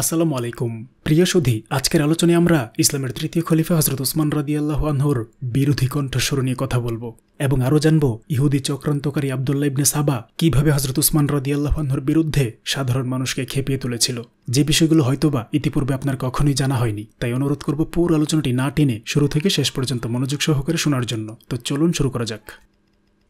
আসসালামু আলাইকুম প্রিয় সুধী আজকের আলোচনায় আমরা ইসলামের তৃতীয় খলিফা হজরত উসমান রাদিয়াল্লাহ আনহুর বিরোধী কণ্ঠস্বর নিয়ে কথা বলবো এবং আরও জানব ইহুদি চক্রান্তকারী আবদুল্লা ইবনে সাবা কিভাবে হজরত উসমান রদিয়াল্লাহ আনহুর বিরুদ্ধে সাধারণ মানুষকে খেপিয়ে তুলেছিল যে বিষয়গুলো হয়তোবা ইতিপূর্বে আপনার কখনোই জানা হয়নি তাই অনুরোধ করব পুরো আলোচনাটি না টেনে শুরু থেকে শেষ পর্যন্ত মনোযোগ সহকারে শোনার জন্য তো চলুন শুরু করা যাক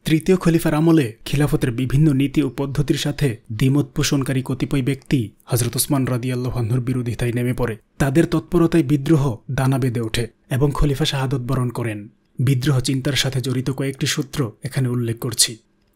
তৃতীয় খলিফার আমলে খিলাফতের বিভিন্ন নীতি ও পদ্ধতির সাথে দ্বিমত পোষণকারী কতিপয় ব্যক্তি হজরত ওসমান রাদিয়াল্লাহর বিরোধিতায় নেমে পড়ে তাদের তৎপরতায় বিদ্রোহ দানা বেঁধে ওঠে এবং খলিফা শাহাদত বরণ করেন বিদ্রোহ চিন্তার সাথে জড়িত কয়েকটি সূত্র এখানে উল্লেখ করছি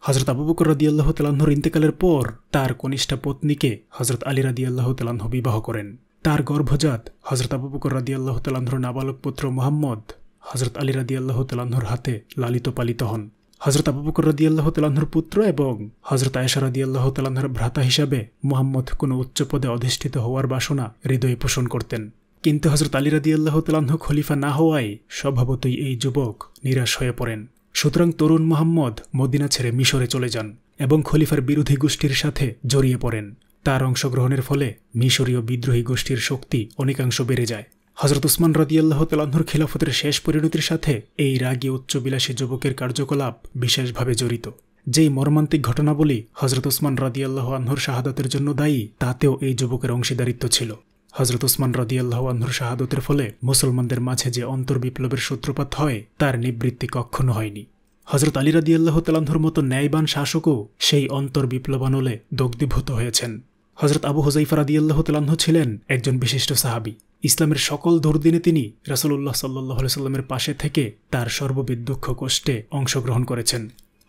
হজরত আবুবকর রদিয়াল্লাহ রাদিয়াল্লাহ তালাহর ইন্তেকালের পর তার কনিষ্ঠা পত্নীকে হজরত আলী রাদিয়াল্লাহ তালাহ বিবাহ করেন তার গর্ভজাত হজরত আবুবকর বকর রাদিয়াল্লাহ তালাহর নাবালক পুত্র মোহাম্মদ হজরত আলী রাদিয়াল্লাহ তালাহর হাতে লালিত পালিত হন হজরত আবুবকর রদিয়াল্লাহ তালাহর পুত্র এবং হজরত আয়েশা রদিয়াল্লাহ তালাহর ভ্রাতা হিসাবে মোহাম্মদ কোনো উচ্চ পদে অধিষ্ঠিত হওয়ার বাসনা হৃদয়ে পোষণ করতেন কিন্তু হজরত আলী রদিয়াল্লাহ তালাহ খলিফা না হওয়ায় স্বভাবতই এই যুবক নিরাশ হয়ে পড়েন সুতরাং তরুণ মোহাম্মদ মদিনা ছেড়ে মিশরে চলে যান এবং খলিফার বিরোধী গোষ্ঠীর সাথে জড়িয়ে পড়েন তার অংশগ্রহণের ফলে মিশরীয় বিদ্রোহী গোষ্ঠীর শক্তি অনেকাংশ বেড়ে যায় হজরত উসমান রদিয়াল্লাহ তালাহুর খিলাফতের শেষ পরিণতির সাথে এই রাগী উচ্চবিলাসী যুবকের কার্যকলাপ বিশেষভাবে জড়িত যেই মর্মান্তিক ঘটনাবলী হজরত উসমান রদিয়াল্লাহ আনহুর শাহাদতের জন্য দায়ী তাতেও এই যুবকের অংশীদারিত্ব ছিল হজরত উসমান রদিয়াল্লাহ আনহুর শাহাদতের ফলে মুসলমানদের মাঝে যে অন্তর্বিপ্লবের সূত্রপাত হয় তার নিবৃত্তি কক্ষণ হয়নি হজরত আলী আল্লাহ তালাহুর মতো ন্যায়বান শাসকও সেই অন্তর্বিপ্লবানলে দগ্ধীভূত হয়েছেন হজরত আবু হোজাইফা রাদিয়াল্লাহ তালাহ ছিলেন একজন বিশিষ্ট সাহাবি ইসলামের সকল দুর্দিনে তিনি রাসুল্লাহ সাল্লাহ সাল্লামের পাশে থেকে তার সর্ববিদ দুঃখ কষ্টে অংশগ্রহণ করেছেন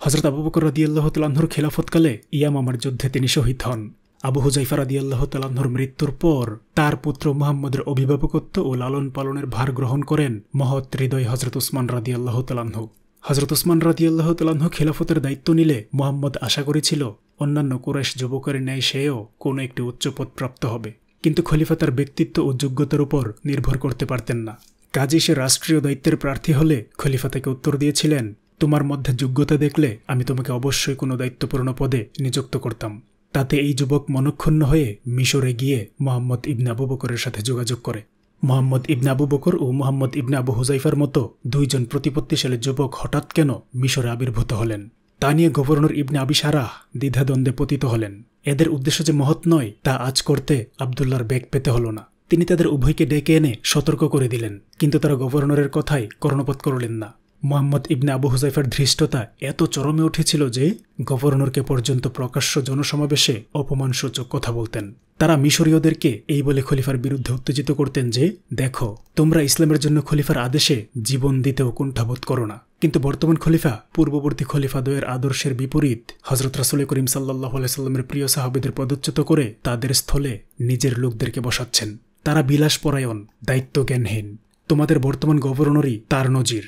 হজরত আবু বকর রাদিয়াল্লাহ খিলাফতকালে খেলাফতকালে ইয়ামামার যুদ্ধে তিনি শহীদ হন আবু হুজাইফা রাদিয়াল্লাহ তাল্লাহর মৃত্যুর পর তার পুত্র মুহাম্মদের অভিভাবকত্ব ও লালন পালনের ভার গ্রহণ করেন মহৎ হৃদয় হজরত উসমান রাদিয়াল্লাহ তাল্লাহ হজরত উসমান রাদিয়াল্লাহ তাল্লাহ খেলাফতের দায়িত্ব নিলে মোহাম্মদ আশা করেছিল অন্যান্য কুরাইশ যুবকের ন্যায় সেও কোনো একটি উচ্চপদ প্রাপ্ত হবে কিন্তু খলিফা তার ব্যক্তিত্ব ও যোগ্যতার উপর নির্ভর করতে পারতেন না কাজে সে রাষ্ট্রীয় দায়িত্বের প্রার্থী হলে খলিফা তাকে উত্তর দিয়েছিলেন তোমার মধ্যে যোগ্যতা দেখলে আমি তোমাকে অবশ্যই কোনো দায়িত্বপূর্ণ পদে নিযুক্ত করতাম তাতে এই যুবক মনক্ষুণ্ণ হয়ে মিশরে গিয়ে মোহাম্মদ ইবনাবু আবু বকরের সাথে যোগাযোগ করে মোহাম্মদ ইবনাবু বকর ও মোহাম্মদ ইবনাবু হুজাইফার মতো দুইজন প্রতিপত্তিশালী যুবক হঠাৎ কেন মিশরে আবির্ভূত হলেন তা নিয়ে গভর্নর ইবনে আবিসারাহ দ্বিধাদ্বন্দ্বে পতিত হলেন এদের উদ্দেশ্য যে মহৎ নয় তা আজ করতে আবদুল্লার বেগ পেতে হল না তিনি তাদের উভয়কে ডেকে এনে সতর্ক করে দিলেন কিন্তু তারা গভর্নরের কথায় কর্ণপাত করলেন না মোহাম্মদ ইবনে আবু হুজাইফার ধৃষ্টতা এত চরমে উঠেছিল যে গভর্নরকে পর্যন্ত প্রকাশ্য জনসমাবেশে অপমানসূচক কথা বলতেন তারা মিশরীয়দেরকে এই বলে খলিফার বিরুদ্ধে উত্তেজিত করতেন যে দেখো তোমরা ইসলামের জন্য খলিফার আদেশে জীবন দিতেও কুণ্ঠাবোধ করো না কিন্তু বর্তমান খলিফা পূর্ববর্তী দয়ের আদর্শের বিপরীত হজরত রাসুল করিম সাল্লাহ আলাইস্লামের প্রিয় সাহাবিদের পদচ্যুত করে তাদের স্থলে নিজের লোকদেরকে বসাচ্ছেন তারা বিলাসপরায়ণ দায়িত্বজ্ঞানহীন তোমাদের বর্তমান গভর্নরই তার নজির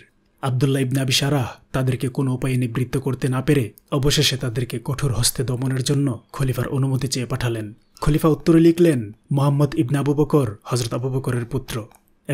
আবদুল্লা ইবনা আবি সারাহ তাদেরকে কোনো উপায়ে নিবৃত্ত করতে না পেরে অবশেষে তাদেরকে কঠোর হস্তে দমনের জন্য খলিফার অনুমতি চেয়ে পাঠালেন খলিফা উত্তরে লিখলেন মোহাম্মদ ইবনাবুবকর আবু বকর হজরত আবু বকরের পুত্র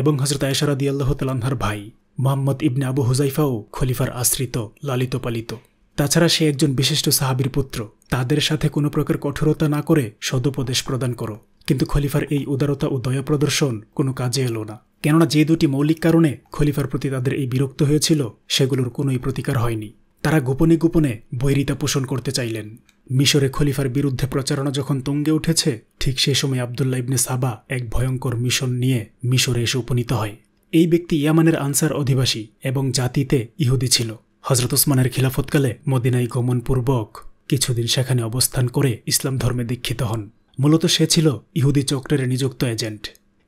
এবং হজরত আয়সারা আল্লাহ তালাহার ভাই মোহাম্মদ ইবনে আবু হুজাইফাও খলিফার আশ্রিত লালিত পালিত তাছাড়া সে একজন বিশিষ্ট সাহাবির পুত্র তাদের সাথে কোনো প্রকার কঠোরতা না করে সদুপদেশ প্রদান করো কিন্তু খলিফার এই উদারতা ও দয়া প্রদর্শন কোনো কাজে এলো না কেননা যে দুটি মৌলিক কারণে খলিফার প্রতি তাদের এই বিরক্ত হয়েছিল সেগুলোর কোনোই প্রতিকার হয়নি তারা গোপনে গোপনে বৈরিতা পোষণ করতে চাইলেন মিশরে খলিফার বিরুদ্ধে প্রচারণা যখন তঙ্গে উঠেছে ঠিক সেই সময় আবদুল্লা ইবনে সাবা এক ভয়ঙ্কর মিশন নিয়ে মিশরে এসে উপনীত হয় এই ব্যক্তি ইয়ামানের আনসার অধিবাসী এবং জাতিতে ইহুদি ছিল হজরত ওসমানের খিলাফতকালে মদিনায় গমনপূর্বক কিছুদিন সেখানে অবস্থান করে ইসলাম ধর্মে দীক্ষিত হন মূলত সে ছিল ইহুদি চক্রের নিযুক্ত এজেন্ট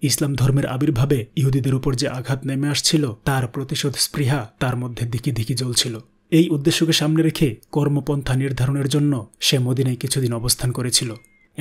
ইসলাম ধর্মের আবির্ভাবে ইহুদিদের উপর যে আঘাত নেমে আসছিল তার প্রতিশোধ স্পৃহা তার মধ্যে দিকি দিকি জ্বলছিল এই উদ্দেশ্যকে সামনে রেখে কর্মপন্থা নির্ধারণের জন্য সে মদিনায় কিছুদিন অবস্থান করেছিল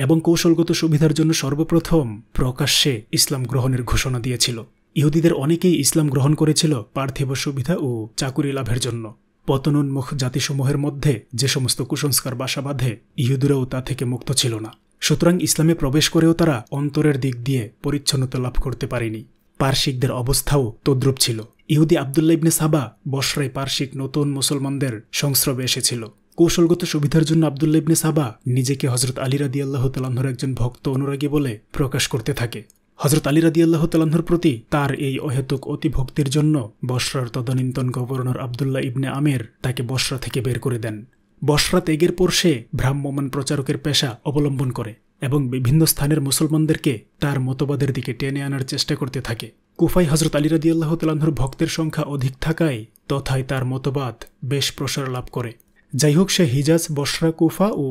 এবং কৌশলগত সুবিধার জন্য সর্বপ্রথম প্রকাশ্যে ইসলাম গ্রহণের ঘোষণা দিয়েছিল ইহুদিদের অনেকেই ইসলাম গ্রহণ করেছিল পার্থিব সুবিধা ও চাকুরি লাভের জন্য পতনোন্মুখ জাতিসমূহের মধ্যে যে সমস্ত কুসংস্কার বাসা বাঁধে ইহুদিরাও তা থেকে মুক্ত ছিল না সুতরাং ইসলামে প্রবেশ করেও তারা অন্তরের দিক দিয়ে পরিচ্ছন্নতা লাভ করতে পারেনি পার্শ্বিকদের অবস্থাও তদ্রূপ ছিল ইহুদি আবদুল্লা ইবনে সাবা বসরায় পার্শ্বিক নতুন মুসলমানদের সংস্রবে এসেছিল কৌশলগত সুবিধার জন্য আবদুল্লা ইবনে সাবা নিজেকে হজরত আলী রাদি তালাহর একজন ভক্ত অনুরাগী বলে প্রকাশ করতে থাকে হজরত আলী রাদি আল্লাহ তালাহর প্রতি তার এই অহেতুক অতিভক্তির জন্য বসরার তদনীন্তন গভর্নর আবদুল্লাহ ইবনে আমের তাকে বসরা থেকে বের করে দেন বসরা ত্যাগের পর সে ভ্রাম্যমান প্রচারকের পেশা অবলম্বন করে এবং বিভিন্ন স্থানের মুসলমানদেরকে তার মতবাদের দিকে টেনে আনার চেষ্টা করতে থাকে কুফাই হজরত আলী রাদি আল্লাহ তালাহর ভক্তের সংখ্যা অধিক থাকায় তথায় তার মতবাদ বেশ প্রসার লাভ করে যাই হোক সে হিজাজ বসরা কুফা ও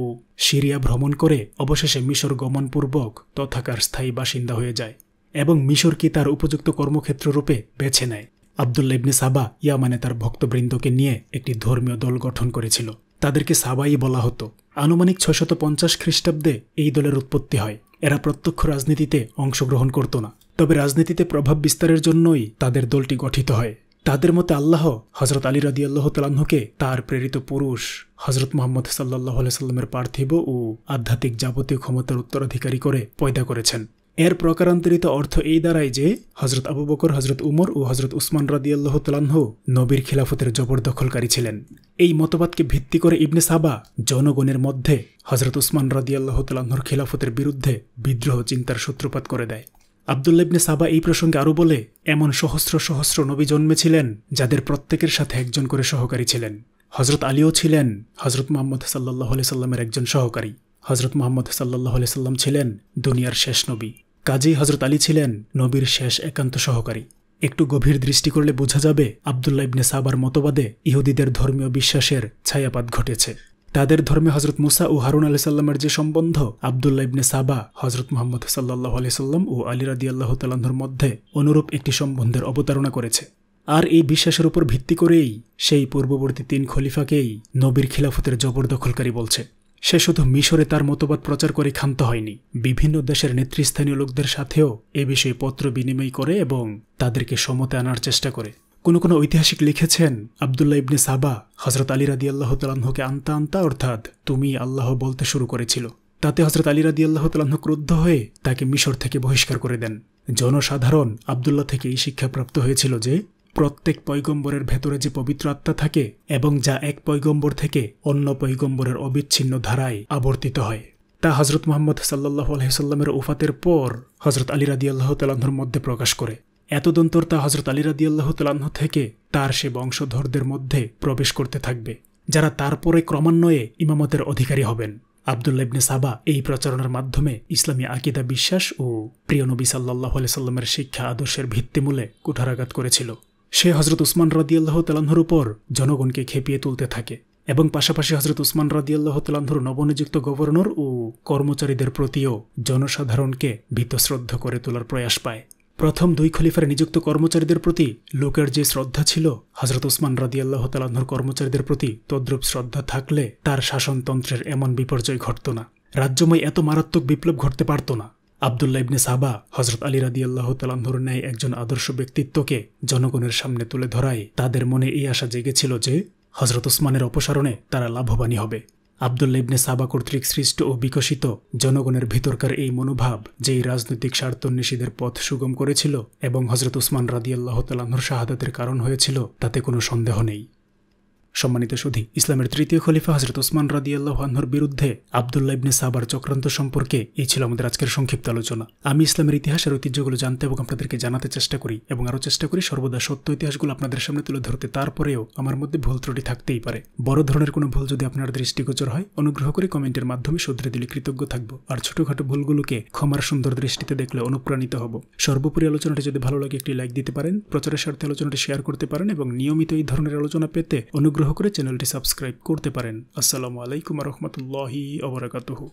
সিরিয়া ভ্রমণ করে অবশেষে মিশর গমনপূর্বক তথাকার স্থায়ী বাসিন্দা হয়ে যায় এবং মিশরকে তার উপযুক্ত কর্মক্ষেত্র রূপে বেছে নেয় আবদুল্লা ইবনে সাবা ইয়ামানে তার ভক্তবৃন্দকে নিয়ে একটি ধর্মীয় দল গঠন করেছিল তাদেরকে সাবাই বলা হতো আনুমানিক ছয়শত পঞ্চাশ খ্রিস্টাব্দে এই দলের উৎপত্তি হয় এরা প্রত্যক্ষ রাজনীতিতে অংশগ্রহণ করত না তবে রাজনীতিতে প্রভাব বিস্তারের জন্যই তাদের দলটি গঠিত হয় তাদের মতে আল্লাহ হজরত আলী রাদি আল্লাহ তালাহকে তার প্রেরিত পুরুষ হজরত মোহাম্মদ সাল্লাহ সাল্লামের পার্থিব ও আধ্যাত্মিক যাবতীয় ক্ষমতার উত্তরাধিকারী করে পয়দা করেছেন এর প্রকারান্তরিত অর্থ এই দ্বারাই যে হজরত আবু বকর হজরত উমর ও হজরত উসমান রাদিয়াল্লাহ তালাহ নবীর খিলাফতের জবরদখলকারী ছিলেন এই মতবাদকে ভিত্তি করে ইবনে সাবা জনগণের মধ্যে হজরত উসমান রাদি আল্লাহ তালাহর খিলাফতের বিরুদ্ধে বিদ্রোহ চিন্তার সূত্রপাত করে দেয় আবদুল্লা ইবনে সাবা এই প্রসঙ্গে আরও বলে এমন সহস্র সহস্র নবী জন্মেছিলেন যাদের প্রত্যেকের সাথে একজন করে সহকারী ছিলেন হজরত আলীও ছিলেন হজরত মোহাম্মদ সাল্লাহ সাল্লামের একজন সহকারী হজরত মোহাম্মদ সাল্লাহ সাল্লাম ছিলেন দুনিয়ার শেষ নবী কাজেই হজরত আলী ছিলেন নবীর শেষ একান্ত সহকারী একটু গভীর দৃষ্টি করলে বোঝা যাবে আবদুল্লা ইবনে সাবার মতবাদে ইহুদিদের ধর্মীয় বিশ্বাসের ছায়াপাত ঘটেছে তাদের ধর্মে হজরত মুসা ও হারুন আলি সাল্লামের যে সম্বন্ধ আবদুল্লা ইবনে সাবা হজরত মোহাম্মদ সাল্লাহ আলি সাল্লাম ও আলী রাদি আল্লাহ তালাহর মধ্যে অনুরূপ একটি সম্বন্ধের অবতারণা করেছে আর এই বিশ্বাসের উপর ভিত্তি করেই সেই পূর্ববর্তী তিন খলিফাকেই নবীর খিলাফতের জবরদখলকারী বলছে সে শুধু মিশরে তার মতবাদ প্রচার করে ক্ষান্ত হয়নি বিভিন্ন দেশের নেতৃস্থানীয় লোকদের সাথেও এ বিষয়ে পত্র বিনিময় করে এবং তাদেরকে সমতে আনার চেষ্টা করে কোনো কোনো ঐতিহাসিক লিখেছেন আবদুল্লাহ ইবনে সাবা হজরত আলী রাদি আল্লাহ তালাহকে আনতা আন্তা অর্থাৎ তুমি আল্লাহ বলতে শুরু করেছিল তাতে হজরত আলী রাদি আল্লাহ তালাহ ক্রুদ্ধ হয়ে তাকে মিশর থেকে বহিষ্কার করে দেন জনসাধারণ আবদুল্লাহ থেকে এই শিক্ষাপ্রাপ্ত হয়েছিল যে প্রত্যেক পৈগম্বরের ভেতরে যে পবিত্র আত্মা থাকে এবং যা এক পৈগম্বর থেকে অন্য পৈগম্বরের অবিচ্ছিন্ন ধারায় আবর্তিত হয় তা হজরত মোহাম্মদ সাল্লাহ আলহিসাল্লামের উফাতের পর হজরত আলী রাদি আল্লাহ তালাহর মধ্যে প্রকাশ করে এতদন্তর তা হজরত আলী রাদিয়াল্লাহ তোলাহ্ন থেকে তার সে বংশধরদের মধ্যে প্রবেশ করতে থাকবে যারা তারপরে ক্রমান্বয়ে ইমামতের অধিকারী হবেন আবদুল্লা ইবনে সাবা এই প্রচারণার মাধ্যমে ইসলামী আকিদা বিশ্বাস ও নবী সাল্লাহ সাল্লামের শিক্ষা আদর্শের ভিত্তিমূলে কুঠারাঘাত করেছিল সে হজরত উসমান রদিয়াল্লাহ তালাহর উপর জনগণকে খেপিয়ে তুলতে থাকে এবং পাশাপাশি হজরত উসমান রদিয়াল্লাহ তালাহর নবনিযুক্ত গভর্নর ও কর্মচারীদের প্রতিও জনসাধারণকে ভীতশ্রদ্ধ করে তোলার প্রয়াস পায় প্রথম দুই খলিফার নিযুক্ত কর্মচারীদের প্রতি লোকের যে শ্রদ্ধা ছিল হজরত উসমান রাদিয়াল্লাহ তালাহর কর্মচারীদের প্রতি তদ্রূপ শ্রদ্ধা থাকলে তার শাসনতন্ত্রের এমন বিপর্যয় ঘটত না রাজ্যময় এত মারাত্মক বিপ্লব ঘটতে পারত না আবদুল্লা ইবনে সাবা হজরত আলী রাদি আল্লাহ তালাহর ন্যায় একজন আদর্শ ব্যক্তিত্বকে জনগণের সামনে তুলে ধরায় তাদের মনে এই আশা জেগেছিল যে হজরত উসমানের অপসারণে তারা লাভবানী হবে আবদুল্লা ইবনে সাবা কর্তৃক সৃষ্ট ও বিকশিত জনগণের ভিতরকার এই মনোভাব যেই রাজনৈতিক স্বার্থন্বেষীদের পথ সুগম করেছিল এবং হজরত উসমান রাদিয়াল্লাহ তালাহর শাহাদাতের কারণ হয়েছিল তাতে কোনো সন্দেহ নেই সম্মানিত সুধী ইসলামের তৃতীয় খলিফা হজরত ওসমান রাদিয়াল্লাহান্নর বিরুদ্ধে আবদুল্লা ইবনে সাবার চক্রান্ত সম্পর্কে এই ছিল আমাদের আজকের সংক্ষিপ্ত আলোচনা আমি ইসলামের ইতিহাসের ঐতিহ্যগুলো জানতে এবং আপনাদেরকে জানাতে চেষ্টা করি এবং আরও চেষ্টা করি সর্বদা সত্য ইতিহাসগুলো আপনাদের সামনে তুলে ধরতে তারপরেও আমার মধ্যে ভুল ত্রুটি থাকতেই পারে বড় ধরনের কোনো ভুল যদি আপনার দৃষ্টিগোচর হয় অনুগ্রহ করে কমেন্টের মাধ্যমে শুধরে দিলে কৃতজ্ঞ থাকবো আর ছোটখাটো ভুলগুলোকে ক্ষমার সুন্দর দৃষ্টিতে দেখলে অনুপ্রাণিত হব সর্বোপরি আলোচনাটি যদি ভালো লাগে একটি লাইক দিতে পারেন প্রচারের স্বার্থে আলোচনাটি শেয়ার করতে পারেন এবং নিয়মিত এই ধরনের আলোচনা পেতে অনুগ্রহ ভিকোর চ্যানেলটি সাবস্ক্রাইব করতে পারেন আসসালামু আলাইকুম ওয়া রাহমাতুল্লাহি ওয়া বারাকাতুহু